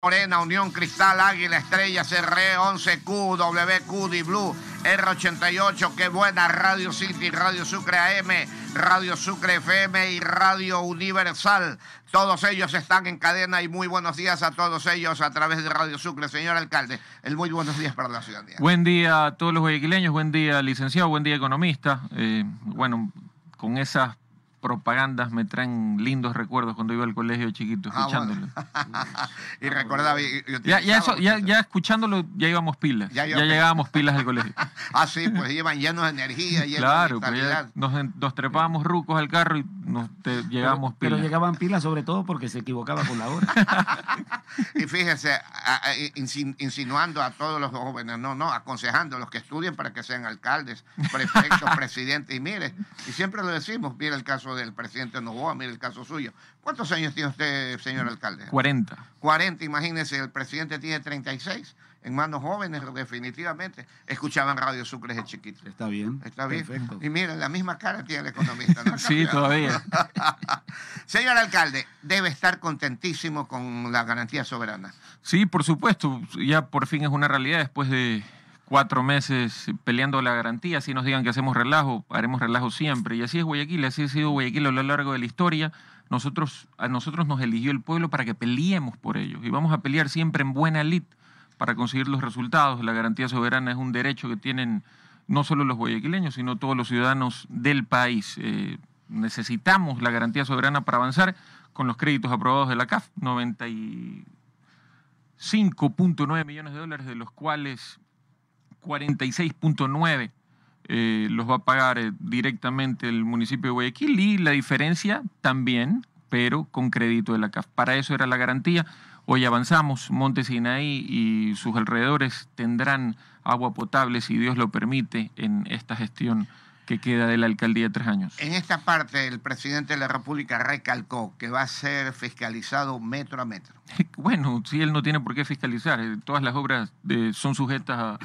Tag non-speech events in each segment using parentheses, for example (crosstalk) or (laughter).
Morena, Unión Cristal, Águila, Estrella, CR, 11Q, e, WQ, Blue, R88, qué buena, Radio City, Radio Sucre AM, Radio Sucre FM y Radio Universal. Todos ellos están en cadena y muy buenos días a todos ellos a través de Radio Sucre. Señor alcalde, el muy buenos días para la ciudadanía. Buen día a todos los guayaquileños, buen día licenciado, buen día economista. Eh, bueno, con esas propagandas me traen lindos recuerdos cuando iba al colegio chiquito, ah, escuchándolo. (laughs) y recordaba. ya, escuchándolo, ya íbamos pilas. Ya, llegábamos pilas al colegio. (laughs) ah, sí, pues llevan llenos de energía. claro, pues, nos, nos trepábamos rucos al carro y llegamos pero, llegaban pilas sobre todo porque se equivocaba con la hora. (laughs) y fíjese, eh, insinuando a todos los jóvenes, no, no, aconsejando a los que estudien para que sean alcaldes, prefectos, (laughs) presidentes. Y mire, y siempre lo decimos, mire el caso del presidente Novoa, mire el caso suyo. ¿Cuántos años tiene usted, señor alcalde? 40. 40, imagínese, el presidente tiene 36 en manos jóvenes, definitivamente. Escuchaban Radio Sucre desde chiquito. Está bien. Está bien. Y mira la misma cara tiene el economista. (laughs) sí, todavía. (laughs) Señor alcalde, debe estar contentísimo con la garantía soberana. Sí, por supuesto. Ya por fin es una realidad después de cuatro meses peleando la garantía, si nos digan que hacemos relajo, haremos relajo siempre. Y así es Guayaquil, así ha sido Guayaquil a lo largo de la historia. Nosotros, a nosotros nos eligió el pueblo para que peleemos por ellos y vamos a pelear siempre en buena lid para conseguir los resultados. La garantía soberana es un derecho que tienen no solo los guayaquileños, sino todos los ciudadanos del país. Eh, necesitamos la garantía soberana para avanzar con los créditos aprobados de la CAF, 95.9 millones de dólares, de los cuales 46.9 eh, los va a pagar eh, directamente el municipio de Guayaquil y la diferencia también, pero con crédito de la CAF. Para eso era la garantía. Hoy avanzamos, Monte Sinaí y sus alrededores tendrán agua potable, si Dios lo permite, en esta gestión que queda de la alcaldía de tres años. En esta parte, el presidente de la República recalcó que va a ser fiscalizado metro a metro. (laughs) Bueno, si él no tiene por qué fiscalizar, eh, todas las obras eh, son sujetas a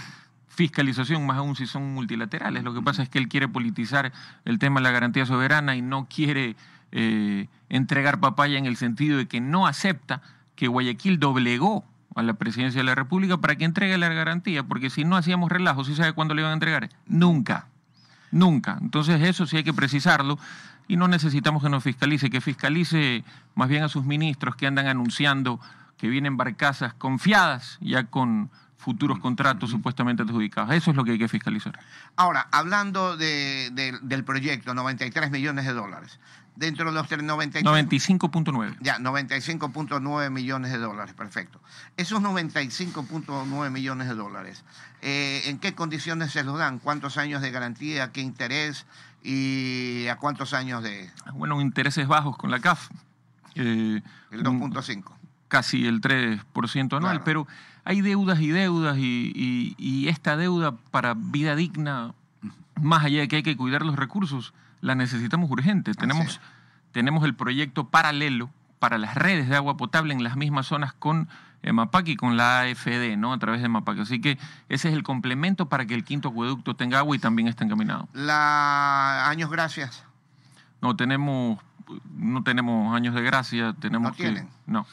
fiscalización, más aún si son multilaterales. Lo que pasa es que él quiere politizar el tema de la garantía soberana y no quiere eh, entregar papaya en el sentido de que no acepta que Guayaquil doblegó a la presidencia de la República para que entregue la garantía, porque si no hacíamos relajo, ¿sí sabe cuándo le iban a entregar? Nunca, nunca. Entonces eso sí hay que precisarlo y no necesitamos que nos fiscalice, que fiscalice más bien a sus ministros que andan anunciando que vienen barcazas confiadas ya con futuros contratos supuestamente adjudicados. Eso es lo que hay que fiscalizar. Ahora, hablando del proyecto, 93 millones de dólares, Dentro de los 95.9. ya, 95.9 millones de dólares, perfecto. Esos 95.9 millones de dólares, eh, ¿en qué condiciones se los dan? ¿Cuántos años de garantía? ¿Qué interés? ¿Y a cuántos años de...? Bueno, intereses bajos con la CAF. Eh, el 2.5. Casi el 3% anual, pero hay deudas y deudas y esta deuda para vida digna, más allá de que hay que cuidar los recursos, la necesitamos urgente. Tenemos, tenemos el proyecto paralelo para las redes de agua potable en las mismas zonas con eh, MAPAC y con la AFD, ¿no? A través de MAPAC. Así que ese es el complemento para que el quinto acueducto tenga agua y también está encaminado. La años gracias. No tenemos, no tenemos años de gracia, tenemos no no.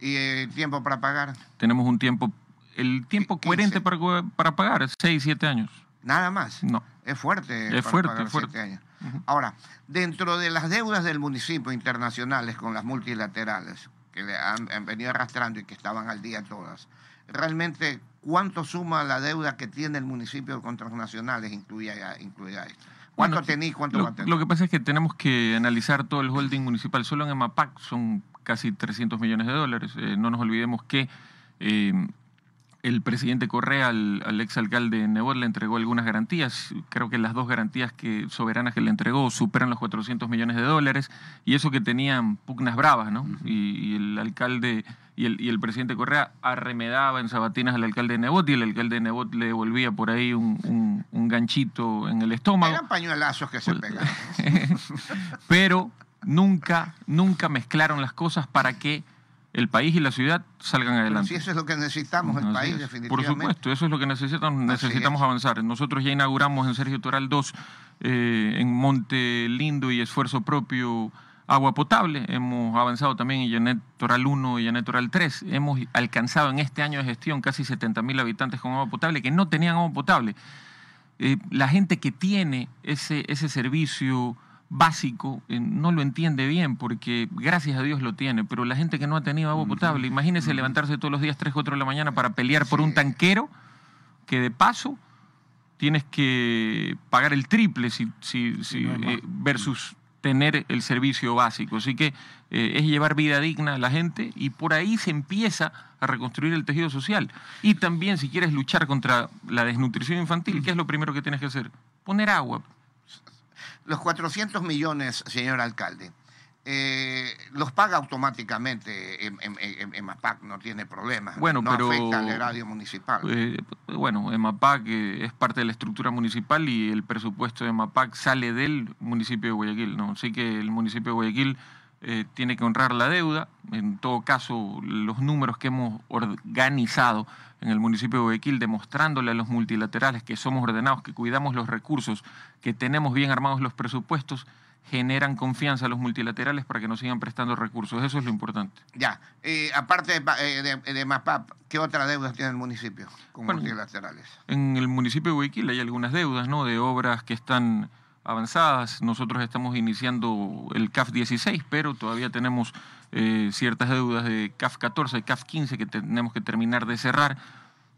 ¿Y el tiempo para pagar? Tenemos un tiempo, el tiempo coherente para, para pagar, seis siete años. Nada más. No. Es fuerte. Es fuerte, es fuerte. Ahora, dentro de las deudas del municipio internacionales con las multilaterales, que le han, venido arrastrando y que estaban al día todas, realmente, ¿cuánto suma la deuda que tiene el municipio con transnacionales, incluida, incluida esto? ¿Cuánto tenéis? ¿Cuánto lo, Lo que pasa es que tenemos que analizar todo el holding municipal. Solo en EMAPAC son casi 300 millones de dólares. Eh, no nos olvidemos que eh, el presidente Correa al, ex exalcalde Nebot le entregó algunas garantías. Creo que las dos garantías que soberanas que le entregó superan los 400 millones de dólares y eso que tenían pugnas bravas, ¿no? y, el alcalde y el, presidente Correa arremedaba en sabatinas al alcalde Nebot y el alcalde Nebot le devolvía por ahí un, ganchito en el estómago. Eran pañuelazos que se pues, pegaron. (laughs) Pero nunca, nunca mezclaron las cosas para que el país y la ciudad salgan adelante. Sí, eso es lo que necesitamos, el país, definitivamente. Por supuesto, eso es lo que necesitamos, necesitamos avanzar. Nosotros ya inauguramos en Sergio Toral 2, eh, en Monte Lindo y Esfuerzo Propio, agua potable. Hemos avanzado también en Llanet Toral 1 y Llanet Toral 3. Hemos alcanzado en este año de gestión casi 70.000 habitantes con agua potable que no tenían agua potable. Eh, la gente que tiene ese servicio básico eh, no lo entiende bien porque gracias a Dios lo tiene, pero la gente que no ha tenido agua potable, imagínese levantarse todos los días 3, 4 de la mañana para pelear por un tanquero que de paso tienes que pagar el triple si, eh, versus tener el servicio básico. Así que eh, es llevar vida digna a la gente y por ahí se empieza a reconstruir el tejido social. Y también si quieres luchar contra la desnutrición infantil, ¿qué es lo primero que tienes que hacer? Poner agua. Los 400 millones, señor alcalde, eh, los paga automáticamente em, em, em, EMAPAC, no tiene problema. Bueno, no pero, afecta al erario municipal. Eh, bueno, EMAPAC eh, es parte de la estructura municipal y el presupuesto de EMAPAC sale del municipio de Guayaquil, ¿no? Así que el municipio de Guayaquil tiene que honrar la deuda. En todo caso, los números que hemos organizado en el municipio de Guayaquil, demostrándole a los multilaterales que somos ordenados, que cuidamos los recursos, que tenemos bien armados los presupuestos, generan confianza a los multilaterales para que nos sigan prestando recursos. Eso es lo importante. Ya, eh, aparte eh, de, MAPAP, ¿qué otras deudas tiene el municipio con multilaterales? En el municipio de Guayaquil hay algunas deudas, ¿no? De obras que están avanzadas. Nosotros estamos iniciando el CAF 16, pero todavía tenemos eh, ciertas deudas de CAF 14, y CAF 15 que tenemos que terminar de cerrar.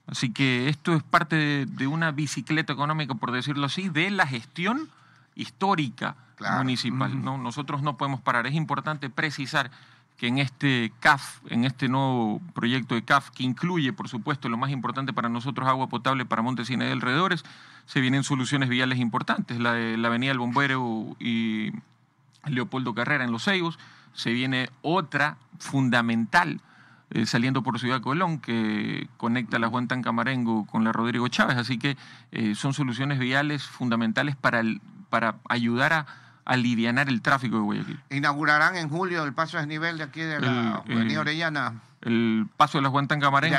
Así que esto es parte de, una bicicleta económica, por decirlo así, de la gestión histórica municipal. Nosotros no podemos parar. Es importante precisar que en este CAF, en este nuevo proyecto de CAF, que incluye, por supuesto, lo más importante para nosotros, agua potable para Montesina y alrededores, se vienen soluciones viales importantes. La la Avenida El Bombero y Leopoldo Carrera en Los Ceibos, se viene otra fundamental eh, saliendo por Ciudad Colón, que conecta la Juan Tancamarengo con la Rodrigo Chávez. Así que eh, son soluciones viales fundamentales para, para ayudar a alivianar el tráfico de Guayaquil. Inaugurarán en julio el paso desnivel de aquí de la el, Orellana. El paso de las Juan Tancamarengo.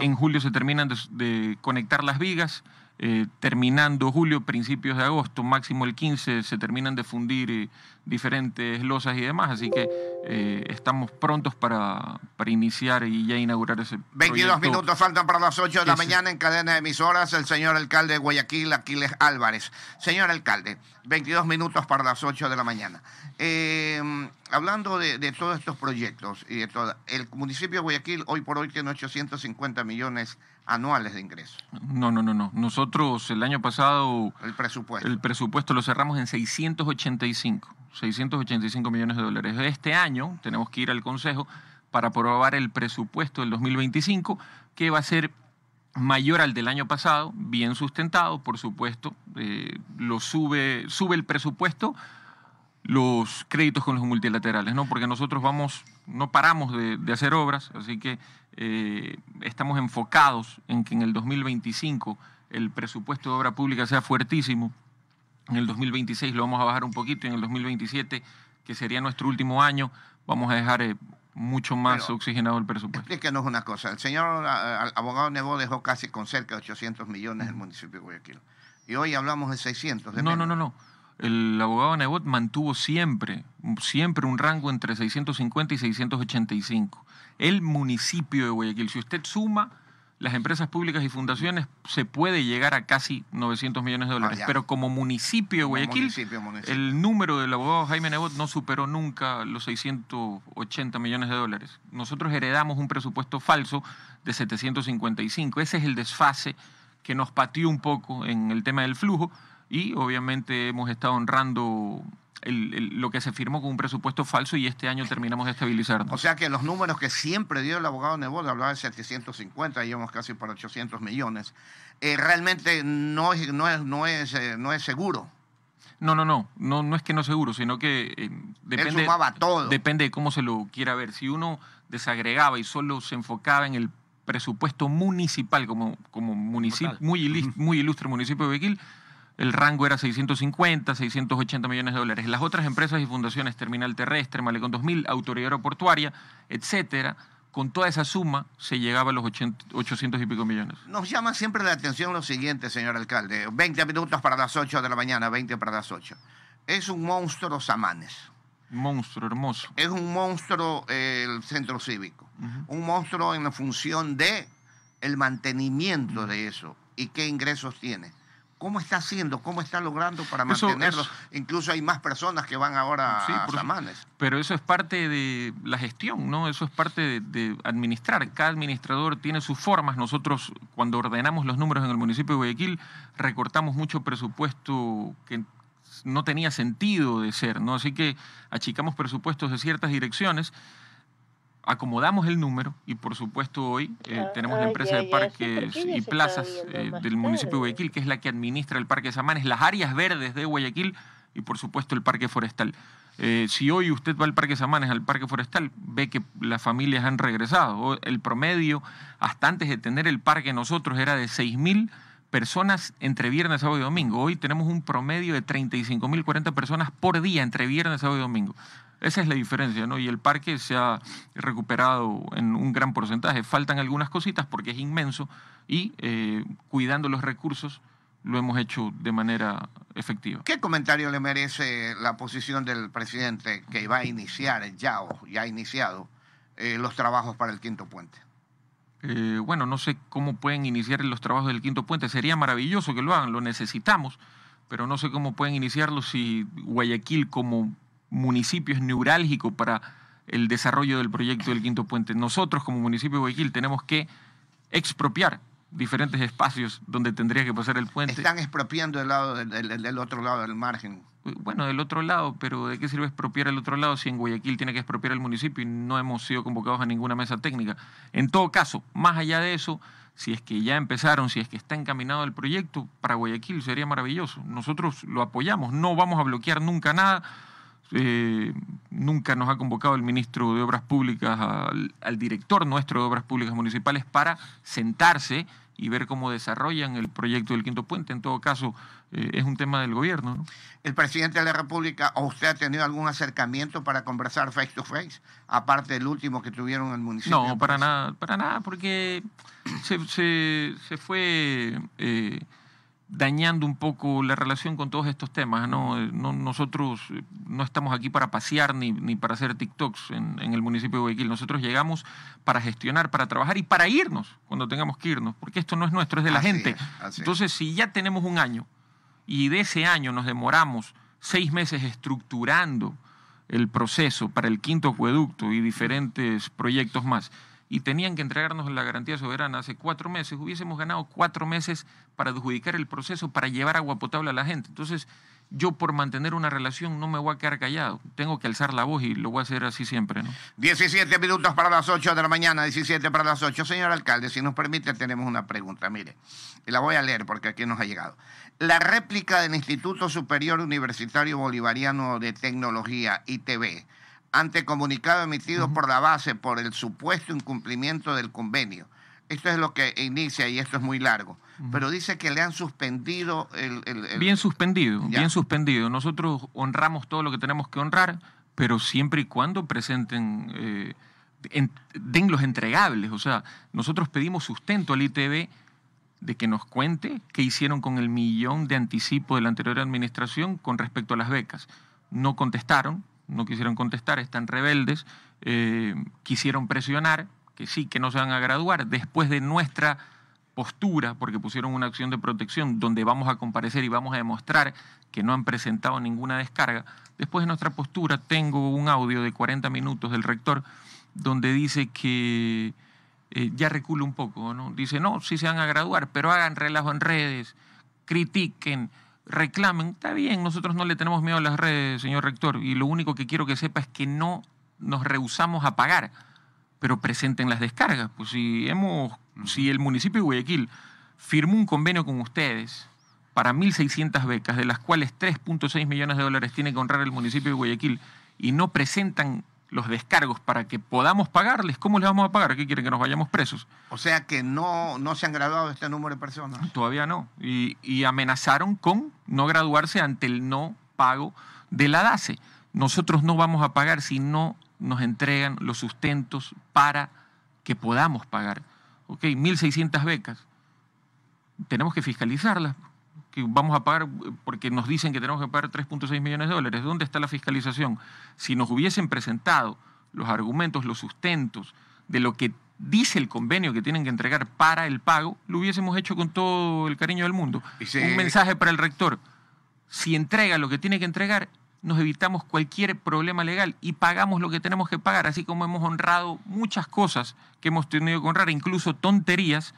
En julio se terminan de conectar las vigas. Eh, terminando julio, principios de agosto, máximo el 15, se terminan de fundir eh, diferentes losas y demás, así que eh, estamos prontos para, iniciar y ya inaugurar ese 22 minutos faltan para las 8 de la mañana en cadena de emisoras, el señor alcalde de Guayaquil, Aquiles Álvarez. Señor alcalde, 22 minutos para las 8 de la mañana. Em, hablando de, todos estos proyectos, y de el municipio de Guayaquil hoy por hoy tiene 850 millones anuales de ingresos. No, no, no, no. Nosotros el año pasado... El presupuesto. El presupuesto lo cerramos en 685, 685 millones de dólares. Este año tenemos que ir al Consejo para aprobar el presupuesto del 2025, que va a ser mayor al del año pasado, bien sustentado, por supuesto. Eh, lo sube, sube el presupuesto los créditos con los multilaterales, ¿no? Porque nosotros vamos, no paramos de, hacer obras, así que eh, estamos enfocados en que en el 2025 el presupuesto de obra pública sea fuertísimo. En el 2026 lo vamos a bajar un poquito y en el 2027, que sería nuestro último año, vamos a dejar eh, mucho más oxigenado el presupuesto. Explíquenos una cosa. El señor abogado Nebo dejó casi con cerca de 800 millones el municipio de Guayaquil. Y hoy hablamos de 600. no, no, no, no el abogado Nebot mantuvo siempre, siempre un rango entre 650 y 685. El municipio de Guayaquil, si usted suma las empresas públicas y fundaciones, se puede llegar a casi 900 millones de ah, dólares. Pero como municipio de Guayaquil, el número del abogado Jaime Nebot no superó nunca los 680 millones de dólares. Nosotros heredamos un presupuesto falso de 755. Ese es el desfase que nos patió un poco en el tema del flujo y obviamente hemos estado honrando lo que se firmó con un presupuesto falso y este año terminamos de estabilizarnos. O sea que los números que siempre dio el abogado Nebol, hablaba de 750, íbamos casi por 800 millones, eh, realmente no es, no es, no es, eh, no es seguro. No, no, no, no, no es que no es seguro, sino que eh, depende de cómo se lo quiera ver. Si uno desagregaba y solo se enfocaba en el presupuesto municipal, como, como municipio, muy, ilustre, muy ilustre municipio de Bequil, el rango era 650, 680 millones de dólares. Las otras empresas y fundaciones, Terminal Terrestre, Malecón 2000, Autoridad Aeroportuaria, etcétera, con toda esa suma se llegaba a los 800 y pico millones. Nos llama siempre la atención lo siguiente, señor alcalde. 20 minutos para las 8 de la mañana, 20 para las 8. Es un monstruo Samanes. Monstruo hermoso. Es un monstruo eh, el centro cívico, un monstruo en la función de el mantenimiento de eso y qué ingresos tiene. ¿Cómo está haciendo? ¿Cómo está logrando para mantenerlo? Incluso hay más personas que van ahora por a Samanes. Pero eso es parte de la gestión, ¿no? Eso es parte de, de, administrar. Cada administrador tiene sus formas. Nosotros, cuando ordenamos los números en el municipio de Guayaquil, recortamos mucho presupuesto que no tenía sentido de ser, ¿no? Así que achicamos presupuestos de ciertas direcciones, acomodamos el número y por supuesto hoy eh, ah, tenemos la empresa de parques y plazas eh, del municipio de Guayaquil, que es la que administra el Parque Samanes, las áreas verdes de Guayaquil y por supuesto el Parque Forestal. Eh, si hoy usted va al Parque Samanes, al Parque Forestal, ve que las familias han regresado. El promedio, hasta antes de tener el parque nosotros, era de 6.000 personas entre viernes, sábado y domingo. Hoy tenemos un promedio de 35.040 personas por día entre viernes, sábado y domingo. Esa es la diferencia, ¿no? Y el parque se ha recuperado en un gran porcentaje. Faltan algunas cositas porque es inmenso y eh, cuidando los recursos lo hemos hecho de manera efectiva. ¿Qué comentario le merece la posición del presidente que va a iniciar, ya, o ya ha iniciado, eh, los trabajos para el quinto puente? Eh, bueno, no sé cómo pueden iniciar los trabajos del quinto puente. Sería maravilloso que lo hagan, lo necesitamos, pero no sé cómo pueden iniciarlo si Guayaquil como municipio es neurálgico para el desarrollo del proyecto del quinto puente. Nosotros como municipio de Guayaquil tenemos que expropiar diferentes espacios donde tendría que pasar el puente. Están expropiando el, lado del, otro lado del margen. Bueno, del otro lado, pero ¿de qué sirve expropiar el otro lado si en Guayaquil tiene que expropiar el municipio y no hemos sido convocados a ninguna mesa técnica? En todo caso, más allá de eso, si es que ya empezaron, si es que está encaminado el proyecto, para Guayaquil sería maravilloso. Nosotros lo apoyamos, no vamos a bloquear nunca nada eh, nunca nos ha convocado el ministro de Obras Públicas, al, director nuestro de Obras Públicas Municipales, para sentarse y ver cómo desarrollan el proyecto del Quinto Puente. En todo caso, eh, es un tema del gobierno. ¿El presidente de la República o usted ha tenido algún acercamiento para conversar face to face, aparte del último que tuvieron en el municipio? No, para nada, para nada, porque se, se fue... Eh, dañando un poco la relación con todos estos temas. ¿no? nosotros eh, no estamos aquí para pasear ni, ni para hacer TikToks en, el municipio de Guayaquil. Nosotros llegamos para gestionar, para trabajar y para irnos cuando tengamos que irnos, porque esto no es nuestro, es de la gente. Entonces, si ya tenemos un año y de ese año nos demoramos seis meses estructurando el proceso para el quinto acueducto y diferentes proyectos más, y tenían que entregarnos la garantía soberana hace cuatro meses, hubiésemos ganado cuatro meses para adjudicar el proceso, para llevar agua potable a la gente. Entonces, yo por mantener una relación no me voy a quedar callado. Tengo que alzar la voz y lo voy a hacer así siempre. 17 minutos para las 8 de la mañana, 17 para las 8. Señor alcalde, si nos permite, tenemos una pregunta. Mire, la voy a leer porque aquí nos ha llegado. La réplica del Instituto Superior Universitario Bolivariano de Tecnología, ITB, ante comunicado emitido por la base por el supuesto incumplimiento del convenio. Esto es lo que inicia y esto es muy largo. Pero dice que le han suspendido el... Bien suspendido, bien suspendido. Nosotros honramos todo lo que tenemos que honrar, pero siempre y cuando presenten... Eh, den los entregables. O sea, nosotros pedimos sustento al ITB de que nos cuente qué hicieron con el millón de anticipo de la anterior administración con respecto a las becas. No contestaron, no quisieron contestar, están rebeldes, eh, quisieron presionar, que sí, que no se van a graduar, después de nuestra postura, porque pusieron una acción de protección donde vamos a comparecer y vamos a demostrar que no han presentado ninguna descarga. Después de nuestra postura tengo un audio de 40 minutos del rector donde dice que eh, ya reculo un poco, ¿no? Dice, no, sí se van a graduar, pero hagan relajo en redes, critiquen, reclamen, está bien, nosotros no le tenemos miedo a las redes, señor rector, y lo único que quiero que sepa es que no nos rehusamos a pagar, pero presenten las descargas. Pues si, hemos, si el municipio de Guayaquil firmó un convenio con ustedes para 1.600 becas, de las cuales 3.6 millones de dólares tiene que honrar el municipio de Guayaquil, y no presentan los descargos para que podamos pagarles. ¿Cómo les vamos a pagar? ¿Qué quieren que nos vayamos presos? O sea que no, no se han graduado este número de personas. Todavía no. Y, amenazaron con no graduarse ante el no pago de la DACE. Nosotros no vamos a pagar si no nos entregan los sustentos para que podamos pagar. Ok, 1.600 becas. Tenemos que fiscalizarlas y vamos a pagar, porque nos dicen que tenemos que pagar 3.6 millones de dólares. ¿Dónde está la fiscalización? Si nos hubiesen presentado los argumentos, los sustentos de lo que dice el convenio que tienen que entregar para el pago, lo hubiésemos hecho con todo el cariño del mundo. Un mensaje para el rector. Si entrega lo que tiene que entregar, nos evitamos cualquier problema legal y pagamos lo que tenemos que pagar, así como hemos honrado muchas cosas que hemos tenido que honrar, incluso tonterías,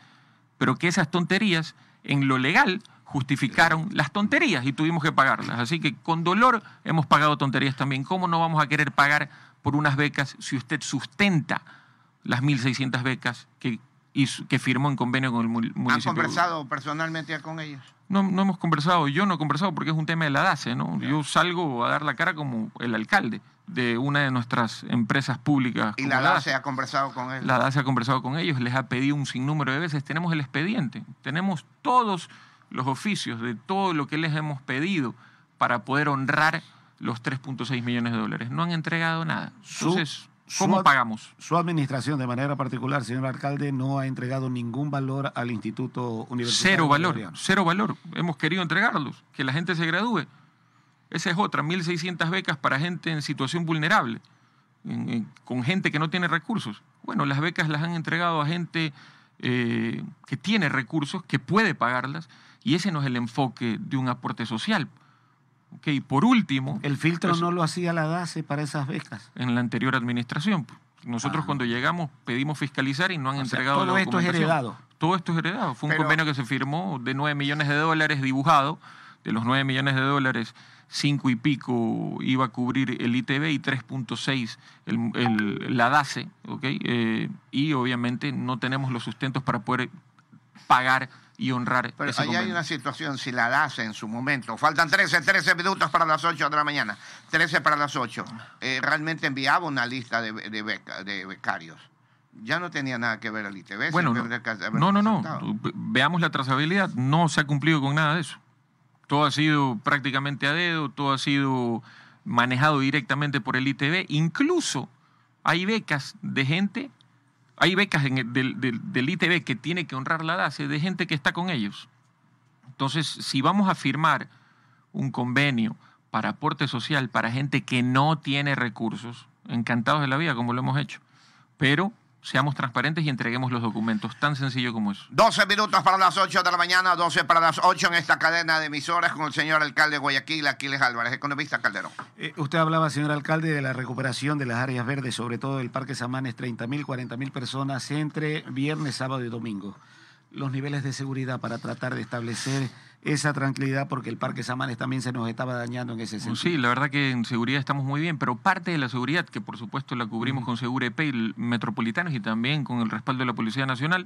pero que esas tonterías en lo legal justificaron las tonterías y tuvimos que pagarlas. Así que con dolor hemos pagado tonterías también. ¿Cómo no vamos a querer pagar por unas becas si usted sustenta las 1.600 becas que, que firmó en convenio con el municipio? ¿Han conversado personalmente con ellos? No, no hemos conversado, yo no he conversado porque es un tema de la DACE, ¿no? Yo salgo a dar la cara como el alcalde de una de nuestras empresas públicas. ¿Y la DACE, ha conversado con ellos? La DACE ha conversado con ellos, les ha pedido un sinnúmero de veces, tenemos el expediente, tenemos todos los oficios, de todo lo que les hemos pedido para poder honrar los 3.6 millones de dólares. No han entregado nada. Entonces, ¿cómo pagamos? Su administración, de manera particular, señor alcalde, no ha entregado ningún valor al Instituto Universitario. Cero valor, cero valor. Hemos querido entregarlos, que la gente se gradúe. Esa es otra, 1.600 becas para gente en situación vulnerable, con gente que no tiene recursos. Bueno, las becas las han entregado a gente eh, que tiene recursos, que puede pagarlas y ese no es el enfoque de un aporte social. Okay, por último... El filtro pues, no lo hacía la DASE para esas becas. En la anterior administración. Pues. Nosotros ah. cuando llegamos pedimos fiscalizar y no han entregado... todo esto es heredado. Todo esto es heredado. Fue un convenio que se firmó de 9 millones de dólares dibujado. De los 9 millones de dólares, 5 y pico iba a cubrir el ITB y 3.6 la DASE. Eh, y obviamente no tenemos los sustentos para poder pagar y honrar. Pero ahí hay una situación, si la hace en su momento, faltan 13, 13 minutos para las 8 de la mañana, 13 para las 8, eh, realmente enviaba una lista de, becarios ya no tenía nada que ver el ITB. Bueno, no, no, no, no, Veamos la trazabilidad. No se ha cumplido con nada de eso. Todo ha sido prácticamente a dedo, todo ha sido manejado directamente por el ITB. Incluso hay becas de gente hay becas en el, del, ITB que tiene que honrar la DACE de gente que está con ellos. Entonces, si vamos a firmar un convenio para aporte social para gente que no tiene recursos, encantados de la vida, como lo hemos hecho, pero seamos transparentes y entreguemos los documentos. Tan sencillo como eso. 12 minutos para las 8 de la mañana, 12 para las 8 en esta cadena de emisoras con el señor alcalde de Guayaquil, Aquiles Álvarez, economista Calderón. Eh, usted hablaba, señor alcalde, de la recuperación de las áreas verdes, sobre todo del Parque Samanes, 30.000, mil, personas entre viernes, sábado y domingo los niveles de seguridad para tratar de establecer esa tranquilidad porque el Parque Samanes también se nos estaba dañando en ese sentido. Sí, la verdad que en seguridad estamos muy bien, pero parte de la seguridad, que por supuesto la cubrimos con SegurEP y Segurepay, Metropolitanos y también con el respaldo de la Policía Nacional,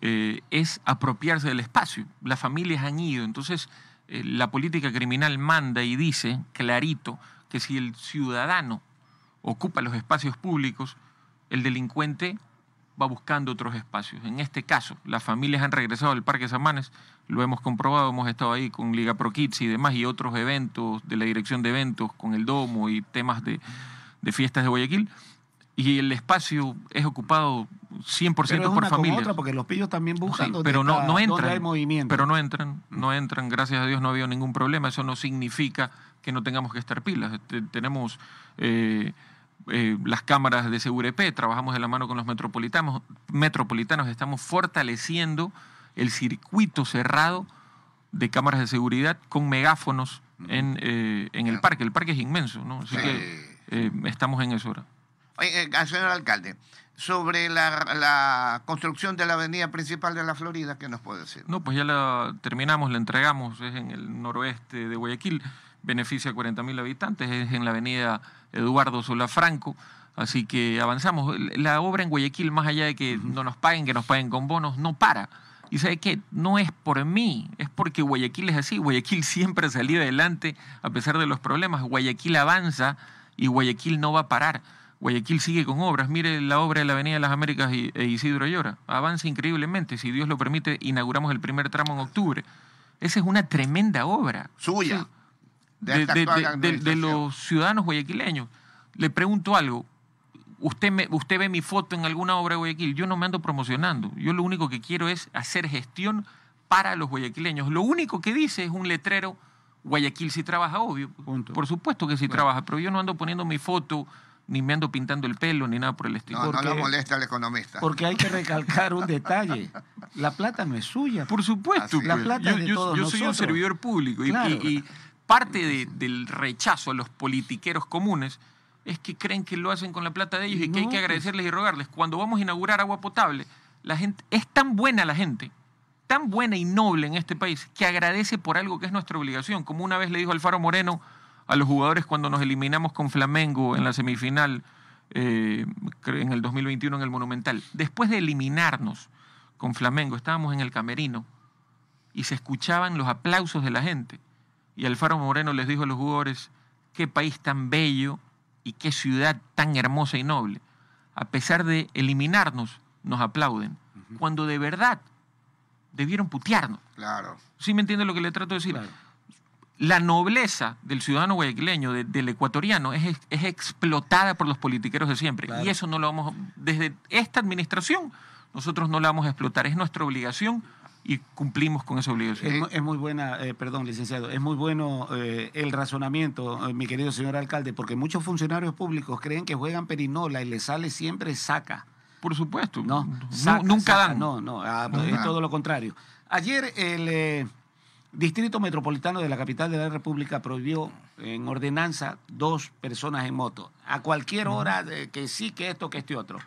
eh, es apropiarse del espacio. Las familias han ido, entonces eh, la política criminal manda y dice clarito que si el ciudadano ocupa los espacios públicos, el delincuente va buscando otros espacios. En este caso, las familias han regresado al Parque Samanes, lo hemos comprobado, hemos estado ahí con Liga Pro Kids y demás, y otros eventos de la dirección de eventos, con el Domo y temas de, fiestas de Guayaquil. Y el espacio es ocupado 100% por familias. no otra porque los pillos también buscan pero no, no entran, movimiento. Pero no entran, no entran, gracias a Dios no ha habido ningún problema. Eso no significa que no tengamos que estar pilas. tenemos... Eh, eh, las cámaras de seguridad trabajamos de la mano con los metropolitanos, estamos fortaleciendo el circuito cerrado de cámaras de seguridad con megáfonos eh, en, el parque. El parque es inmenso, ¿no? Así que eh, estamos en eso Oye, señor alcalde, sobre la, construcción de la avenida principal de la Florida, ¿qué nos puede decir? No, pues ya la terminamos, la entregamos, es en el noroeste de Guayaquil, beneficia a 40.000 habitantes, es en la avenida Eduardo Solafranco, así que avanzamos. La obra en Guayaquil, más allá de que no nos paguen, que nos paguen con bonos, no para. Y sabe qué, no es por mí, es porque Guayaquil es así, Guayaquil (laughs) siempre ha salido adelante a pesar de los problemas, Guayaquil avanza y Guayaquil no va a parar. Guayaquil sigue con obras. Mire la obra de la Avenida de las Américas e Isidro Llora. Avanza increíblemente. Si Dios lo permite, inauguramos el primer tramo en octubre. Esa es una tremenda obra. Suya. De, los ciudadanos guayaquileños. Le pregunto algo. Usted, me, usted ve mi foto en alguna obra de Guayaquil. Yo no me ando promocionando. Yo lo único que quiero es hacer gestión para los guayaquileños. Lo único que dice es un letrero. Guayaquil sí trabaja, obvio. Por supuesto que sí trabaja, pero yo no ando poniendo mi foto ni me ando pintando el pelo, ni nada por el estilo. No, no lo molesta al economista. Porque hay que (laughs) recalcar un detalle. La plata no es suya. Por supuesto. La plata yo, soy un servidor público y, parte del rechazo a los politiqueros comunes es que creen que lo hacen con la plata de ellos y, que hay que pues. agradecerles y rogarles. Cuando vamos a inaugurar agua potable, la gente es tan buena la gente, tan buena y noble en este país que agradece por algo que es nuestra obligación. Como una vez le dijo Alfaro Moreno a los jugadores cuando nos eliminamos con Flamengo en la semifinal eh, en el 2021 en el Monumental. Después de eliminarnos con Flamengo, estábamos en el camerino y se escuchaban los aplausos de la gente. Y Alfaro Moreno les dijo a los jugadores, qué país tan bello y qué ciudad tan hermosa y noble. A pesar de eliminarnos, nos aplauden. Cuando de verdad debieron putearnos. Claro. ¿Sí me entiende lo que le trato de decir? la nobleza del ciudadano guayaquileño, del ecuatoriano, es, explotada por los politiqueros de siempre. Y eso no lo vamos, desde esta administración, nosotros no la vamos a explotar. Es nuestra obligación y cumplimos con esa obligación. Es, muy buena, eh, perdón, licenciado, es muy bueno eh, el razonamiento, eh, mi querido señor alcalde, porque muchos funcionarios públicos creen que juegan perinola y le sale siempre saca. Por supuesto. No, nunca dan. No, no, ah, es todo lo contrario. Ayer el Distrito Metropolitano de la capital de la República prohibió en ordenanza dos personas en moto, a cualquier hora que sí, que esto, que este otro.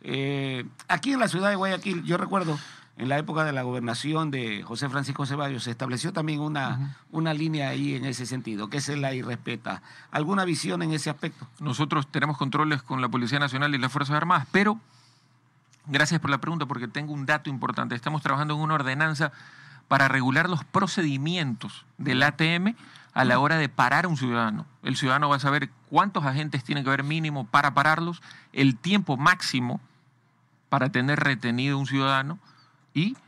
Eh, aquí en la ciudad de Guayaquil, yo recuerdo, en la época de la gobernación de José Francisco Ceballos, se estableció también una, una línea ahí en ese sentido, que es la irrespeta. ¿Alguna visión en ese aspecto? Nosotros tenemos controles con la Policía Nacional y las Fuerzas Armadas, pero gracias por la pregunta porque tengo un dato importante. Estamos trabajando en una ordenanza para regular los procedimientos del ATM mm. a la mm. hora de parar a un ciudadano. El ciudadano va a saber cuántos agentes tiene que haber mínimo para pararlos, el tiempo máximo para tener retenido un ciudadano y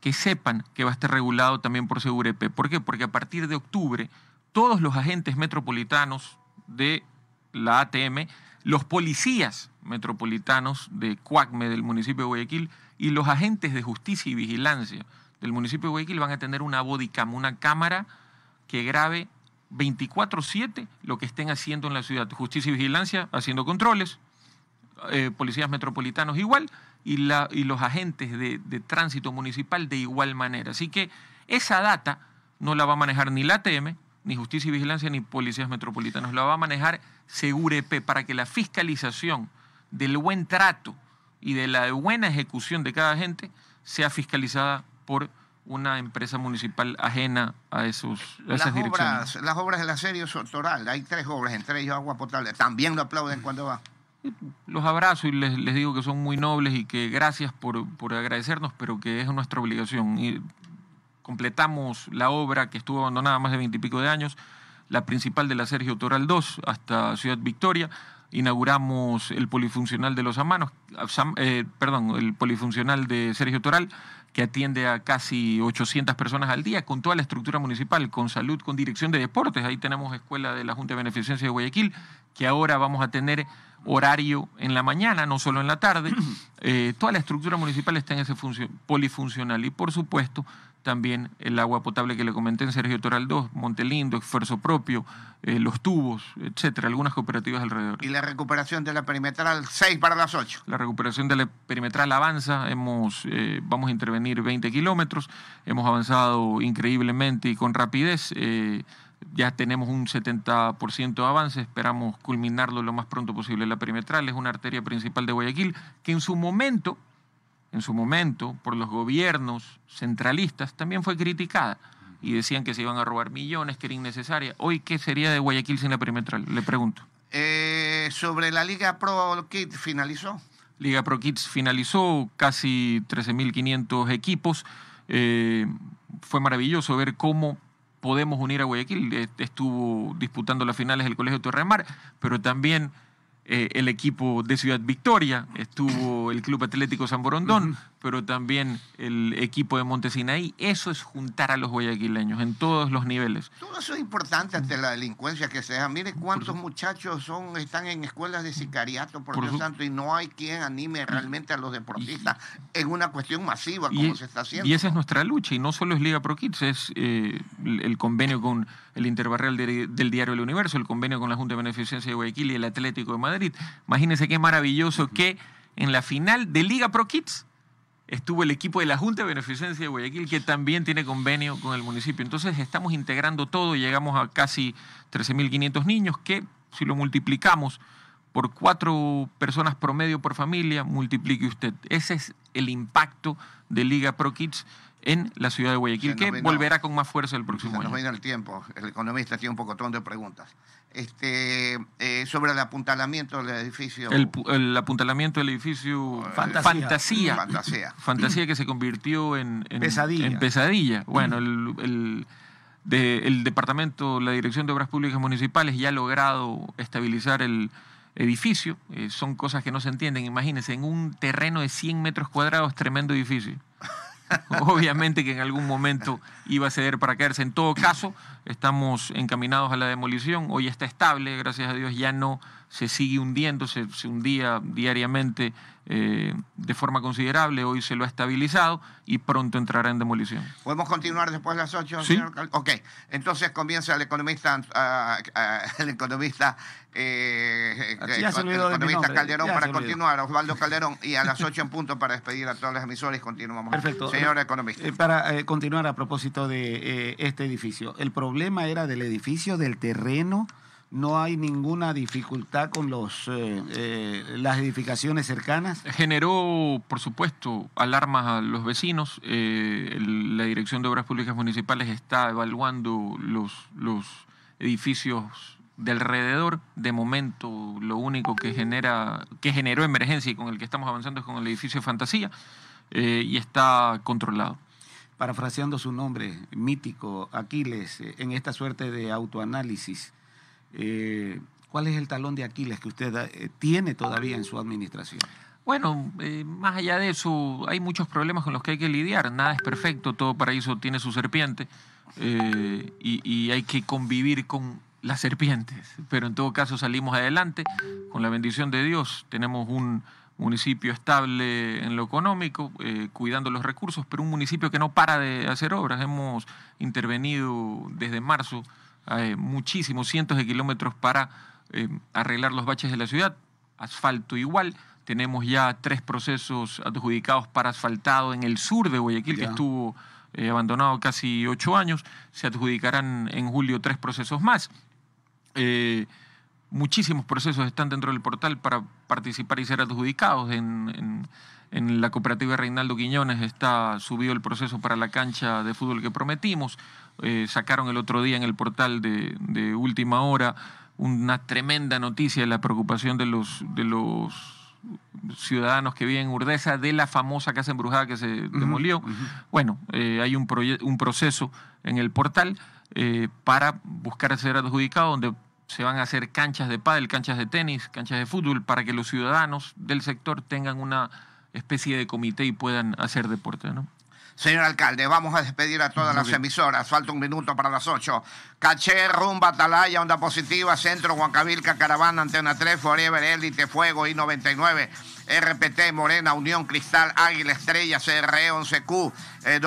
que sepan que va a estar regulado también por Segurep. ¿Por qué? Porque a partir de octubre todos los agentes metropolitanos de la ATM, los policías metropolitanos de Cuacme del municipio de Guayaquil y los agentes de justicia y vigilancia el municipio de Guayaquil van a tener una bodycam, una cámara que grabe 24/7 lo que estén haciendo en la ciudad. Justicia y vigilancia haciendo controles, eh, policías metropolitanos igual y, la, y los agentes de, de, tránsito municipal de igual manera. Así que esa data no la va a manejar ni la ATM, ni Justicia y Vigilancia, ni policías metropolitanos. La va a manejar Segurep para que la fiscalización del buen trato y de la buena ejecución de cada agente sea fiscalizada por una empresa municipal ajena a, esos, esas las direcciones. Obras, las obras de la Sergio Toral, hay tres obras, entre ellos agua potable, también lo aplauden cuando va. Los abrazo y les, digo que son muy nobles y que gracias por, por agradecernos, pero que es nuestra obligación. Y completamos la obra que estuvo abandonada más de veintipico de años, la principal de la Sergio Toral 2 hasta Ciudad Victoria. Inauguramos el polifuncional de los Amanos, eh, perdón, el polifuncional de Sergio Toral, que atiende a casi 800 personas al día, con toda la estructura municipal, con salud, con dirección de deportes. Ahí tenemos escuela de la Junta de Beneficencia de Guayaquil, que ahora vamos a tener horario en la mañana, no solo en la tarde. (clears throat) Eh, toda la estructura municipal está en ese polifuncional. Y por supuesto, también el agua potable que le comenté en Sergio Toral 2, Montelindo, esfuerzo propio, eh, los tubos, etcétera, algunas cooperativas alrededor. ¿Y la recuperación de la perimetral 6 para las 8? La recuperación de la perimetral avanza, hemos, eh, vamos a intervenir 20 kilómetros, hemos avanzado increíblemente y con rapidez. Eh, ya tenemos un 70% de avance, esperamos culminarlo lo más pronto posible. La perimetral es una arteria principal de Guayaquil que en su momento en su momento por los gobiernos centralistas también fue criticada y decían que se iban a robar millones, que era innecesaria. Hoy, ¿qué sería de Guayaquil sin la perimetral? Le pregunto. Eh, sobre la Liga Pro Kids, ¿finalizó? Liga Pro Kids finalizó, casi 13.500 equipos. Eh, fue maravilloso ver cómo podemos unir a Guayaquil. Estuvo disputando las finales el Colegio Torremar, pero también eh, el equipo de Ciudad Victoria, estuvo el Club Atlético San Borondón, pero también el equipo de Montesinaí. Eso es juntar a los guayaquileños en todos los niveles. Todo eso es importante ante la delincuencia que se Mire cuántos muchachos son, están en escuelas de sicariato, por, Dios santo, y no hay quien anime realmente a los deportistas en una cuestión masiva como se está haciendo. Y esa es nuestra lucha, y no solo es Liga Pro Kids, es eh, el convenio con el Interbarreal del Diario del Universo, el convenio con la Junta de Beneficencia de Guayaquil y el Atlético de Madrid Imagínense que qué maravilloso que en la final de Liga Pro Kids estuvo el equipo de la Junta de Beneficencia de Guayaquil, que también tiene convenio con el municipio. Entonces estamos integrando todo, y llegamos a casi 13.500 niños, que si lo multiplicamos por cuatro personas promedio por familia, multiplique usted. Ese es el impacto de Liga Pro Kids en la ciudad de Guayaquil, que volverá con más fuerza el próximo se año. el tiempo, el economista tiene un poco de preguntas. Este, sobre el apuntalamiento del edificio. El, apuntalamiento del edificio. Eh, fantasía. Fantasía. (clears throat) Fantasía, que se convirtió en, pesadilla. en pesadilla. Mm. Bueno, el, departamento, la Dirección de Obras Públicas Municipales ya ha logrado estabilizar el edificio. Eh, son cosas que no se entienden. Imagínense, en un terreno de 100 metros cuadrados, tremendo edificio. (laughs) obviamente que en algún momento iba a ceder para caerse. En todo caso, estamos encaminados a la demolición. Hoy está estable, gracias a Dios, ya no se sigue hundiendo, se, se hundía diariamente eh, de forma considerable, hoy se lo ha estabilizado y pronto entrará en demolición. ¿Podemos continuar después de las 8, ¿Sí? Ok, entonces comienza el economista, ah, ah, el economista, eh, ah, Calderón para continuar, Osvaldo Calderón, y a las 8 en punto para despedir a todas las emisoras continuamos. Perfecto. Señor economista. Eh, para continuar a propósito de este edificio, el problema era del edificio, del terreno no hay ninguna dificultad con los, eh, eh, las edificaciones cercanas? Generó, por supuesto, alarmas a los vecinos. Eh, la Dirección de Obras Públicas Municipales está evaluando los, los edificios de alrededor. De momento, lo único que, genera, que generó emergencia y con el que estamos avanzando es con el edificio Fantasía y está controlado parafraseando su nombre mítico, Aquiles, en esta suerte de autoanálisis. Eh, ¿cuál es el talón de Aquiles que usted eh, tiene todavía en su administración? Bueno, eh, más allá de eso, hay muchos problemas con los que hay que lidiar. Nada es perfecto, todo paraíso tiene su serpiente y, hay que convivir con las serpientes. Pero en todo caso salimos adelante con la bendición de Dios. Tenemos un municipio estable en lo económico, cuidando los recursos, pero un municipio que no para de hacer obras. Hemos intervenido desde marzo muchísimos cientos de kilómetros para eh, arreglar los baches de la ciudad. Asfalto igual. Tenemos ya tres procesos adjudicados para asfaltado en el sur de Guayaquil, que estuvo eh, abandonado casi ocho años. Se adjudicarán en julio tres procesos más. Eh, muchísimos procesos están dentro del portal para participar y ser adjudicados. En, en la cooperativa Reinaldo Quiñones está subido el proceso para la cancha de fútbol que prometimos. Eh, sacaron el otro día en el portal de, Última Hora una tremenda noticia de la preocupación de los, de los ciudadanos que viven en Urdesa de la famosa casa embrujada que se demolió. Bueno, eh, hay un, un, proceso en el portal eh, para buscar ser adjudicado donde se van a hacer canchas de pádel, canchas de tenis, canchas de fútbol para que los ciudadanos del sector tengan una especie de comité y puedan hacer deporte, ¿no? Señor alcalde, vamos a despedir a todas las emisoras. Falta un minuto para las ocho. Caché, Rumba, Atalaya, Onda Positiva, Centro, Huancavilca, Caravana, Antena 3, Forever, Elite, Fuego, I-99, RPT, Morena, Unión, Cristal, Águila, Estrella, CRE 11 q eh,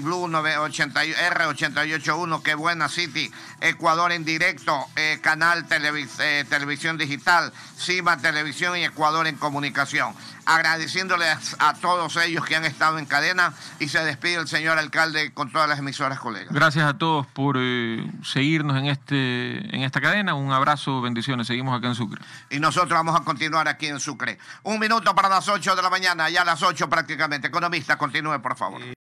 Blue 80, R881, qué buena City, Ecuador en directo, eh, Canal eh, Televisión Digital, CIMA Televisión y Ecuador en Comunicación. Agradeciéndoles a todos ellos que han estado en cadena y se despide el señor alcalde con todas las emisoras colegas. Gracias a todos por eh, seguirnos en, este, en esta cadena. Un abrazo, bendiciones. Seguimos acá en Sucre. Y nosotros vamos a continuar aquí en Sucre. Un minuto para las 8 de la mañana, ya a las 8 prácticamente. Economista, continúe, por favor.